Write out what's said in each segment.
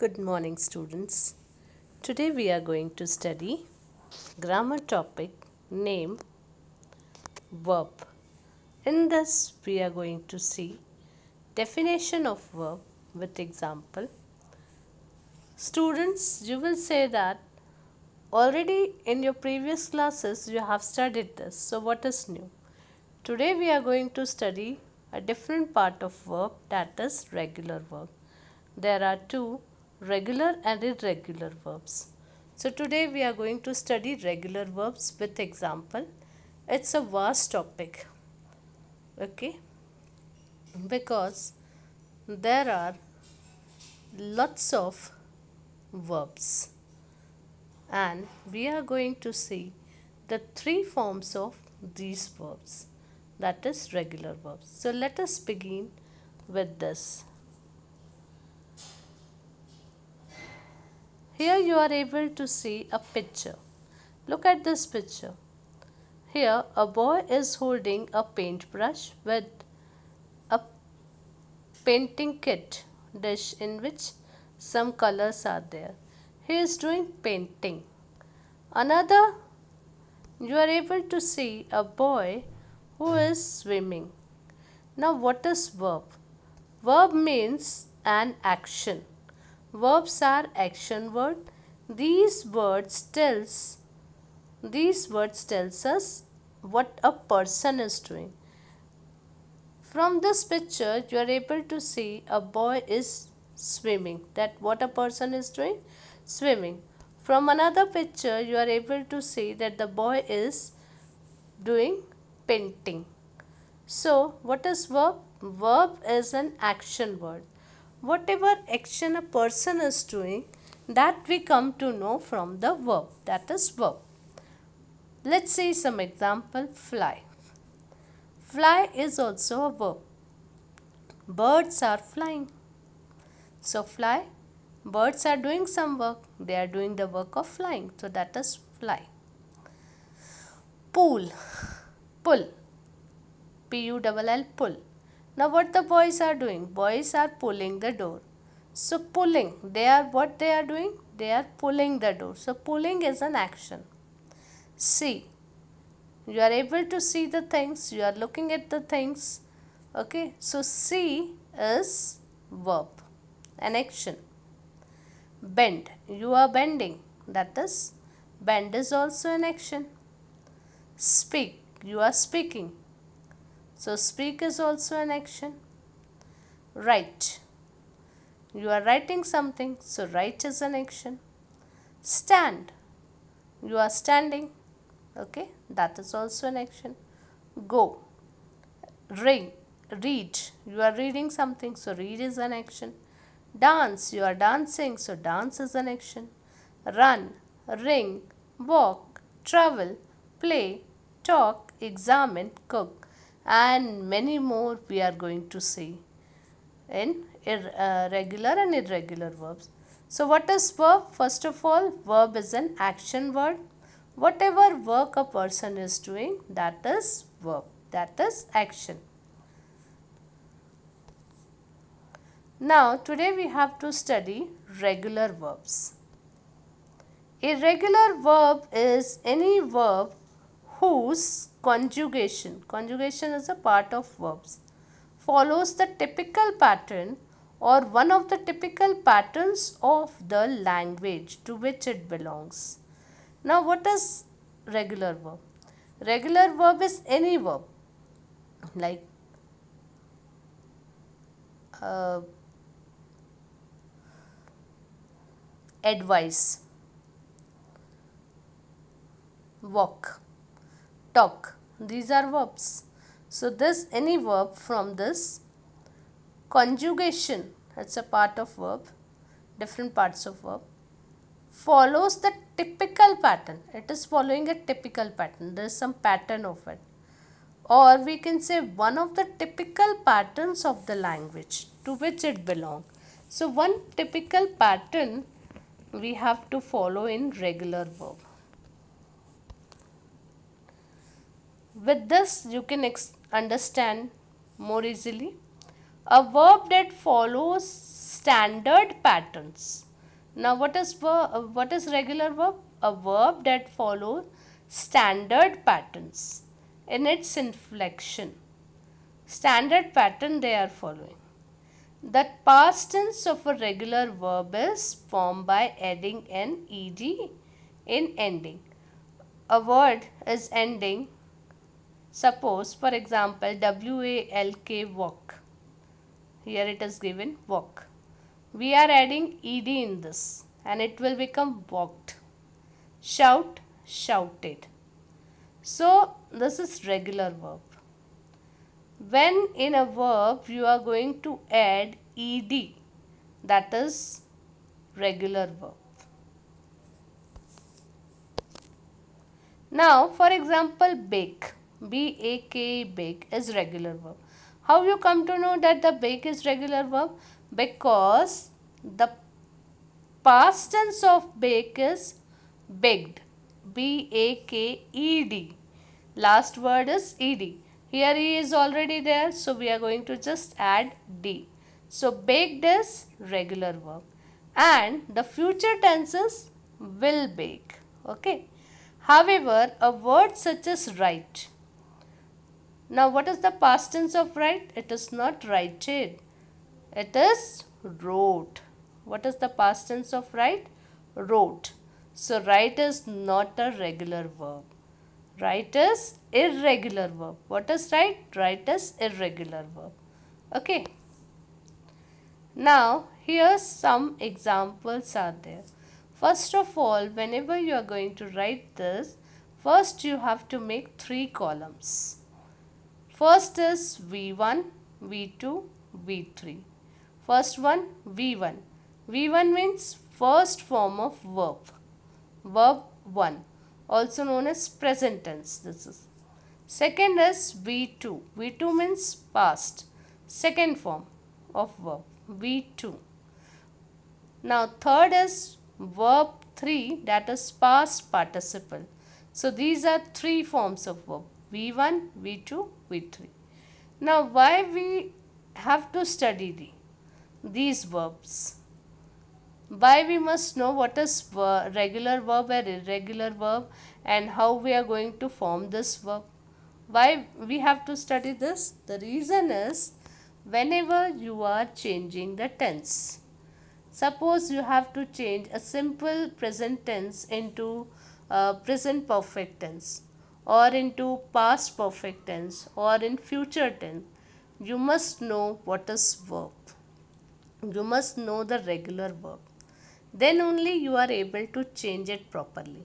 Good morning students. Today we are going to study grammar topic name verb. In this we are going to see definition of verb with example. Students you will say that already in your previous classes you have studied this so what is new? Today we are going to study a different part of verb that is regular verb. There are two regular and irregular verbs. So today we are going to study regular verbs with example. It's a vast topic. Okay. Because there are lots of verbs and we are going to see the three forms of these verbs that is regular verbs. So let us begin with this. Here you are able to see a picture. Look at this picture. Here a boy is holding a paintbrush with a painting kit dish in which some colors are there. He is doing painting. Another you are able to see a boy who is swimming. Now what is verb? Verb means an action verbs are action word these words tells these words tells us what a person is doing from this picture you are able to see a boy is swimming that what a person is doing swimming from another picture you are able to see that the boy is doing painting so what is verb verb is an action word whatever action a person is doing that we come to know from the verb that is verb. Let's say some example fly. Fly is also a verb. Birds are flying. So fly, birds are doing some work. They are doing the work of flying. So that is fly. Pull. pull. P-U-L-L, pull. Now what the boys are doing? Boys are pulling the door. So pulling, they are what they are doing? They are pulling the door. So pulling is an action. See, you are able to see the things, you are looking at the things. Okay, so see is verb, an action. Bend, you are bending, that is, bend is also an action. Speak, you are speaking, so, speak is also an action. Write. You are writing something, so write is an action. Stand. You are standing. Okay, that is also an action. Go. Ring. Read. You are reading something, so read is an action. Dance. You are dancing, so dance is an action. Run. Ring. Walk. Travel. Play. Talk. Examine. Cook and many more we are going to see in uh, regular and irregular verbs. So, what is verb? First of all, verb is an action word. Whatever work a person is doing, that is verb, that is action. Now, today we have to study regular verbs. Irregular verb is any verb whose conjugation, conjugation is a part of verbs, follows the typical pattern or one of the typical patterns of the language to which it belongs. Now what is regular verb? Regular verb is any verb like uh, advice walk talk. These are verbs. So this any verb from this conjugation that's a part of verb different parts of verb follows the typical pattern it is following a typical pattern there is some pattern of it or we can say one of the typical patterns of the language to which it belongs so one typical pattern we have to follow in regular verb With this you can understand more easily. A verb that follows standard patterns. Now what is verb, what is regular verb? A verb that follows standard patterns in its inflection. Standard pattern they are following. The past tense of a regular verb is formed by adding an ed in ending. A word is ending Suppose for example W-A-L-K walk. Here it is given walk. We are adding ED in this and it will become walked. Shout, shouted. So this is regular verb. When in a verb you are going to add ed that is regular verb. Now for example bake. B-A-K, bake is regular verb. How you come to know that the bake is regular verb? Because the past tense of bake is baked. B-A-K-E-D. Last word is ed. Here e is already there. So we are going to just add d. So baked is regular verb. And the future tense is will bake. Okay. However, a word such as write now what is the past tense of write? It is not righted. It is wrote. What is the past tense of write? Wrote. So write is not a regular verb. Write is irregular verb. What is write? Write is irregular verb. Okay. Now here some examples are there. First of all, whenever you are going to write this, first you have to make three columns First is V1, V2, V3. First one V1. V1 means first form of verb. Verb 1 also known as present tense this is. Second is V2. V2 means past. Second form of verb V2. Now third is verb 3 that is past participle. So these are three forms of verb. V1, V2, V3. Now why we have to study the, these verbs? Why we must know what is ver regular verb or irregular verb and how we are going to form this verb? Why we have to study this? The reason is whenever you are changing the tense. Suppose you have to change a simple present tense into a present perfect tense or into past perfect tense or in future tense. You must know what is verb. You must know the regular verb. Then only you are able to change it properly.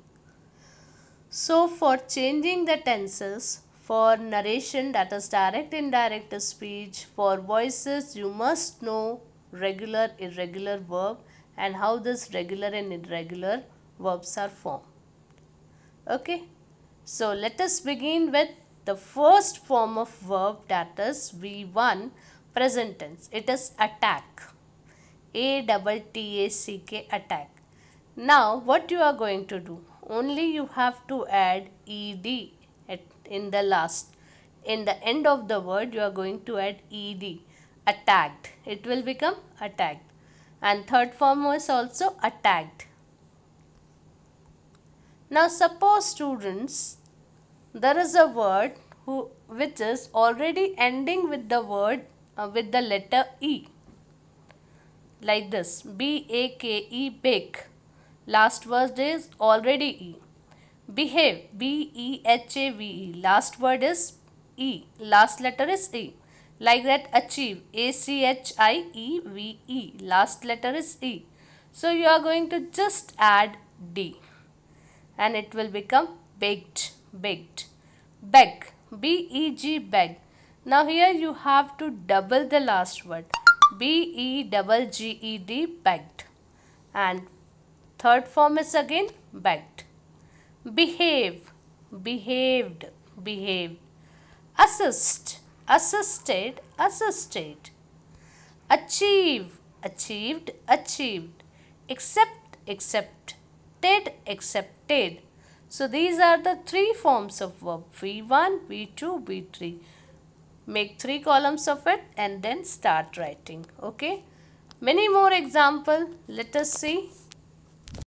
So for changing the tenses, for narration that is direct indirect speech, for voices you must know regular irregular verb and how this regular and irregular verbs are formed. Okay. So let us begin with the first form of verb that is V1 present tense. It is attack. A double T A C K attack. Now what you are going to do? Only you have to add ED at, in the last. In the end of the word you are going to add ED. Attacked. It will become attacked. And third form is also attacked. Now suppose students there is a word who, which is already ending with the word uh, with the letter E. Like this B A K E bake. Last word is already E. Behave B E H A V E. Last word is E. Last letter is E. Like that achieve A C H I E V E. Last letter is E. So you are going to just add D and it will become baked begged. Beg. B-E-G. Beg. Now here you have to double the last word. B-E-double-G-E-D. Begged. And third form is again begged. Behave. Behaved. Behaved. Assist. Assisted. Assisted. Achieve. Achieved. Achieved. Accept. Accepted. Accepted so these are the three forms of verb V1, V2, V3. Make three columns of it and then start writing. Okay. Many more example. Let us see.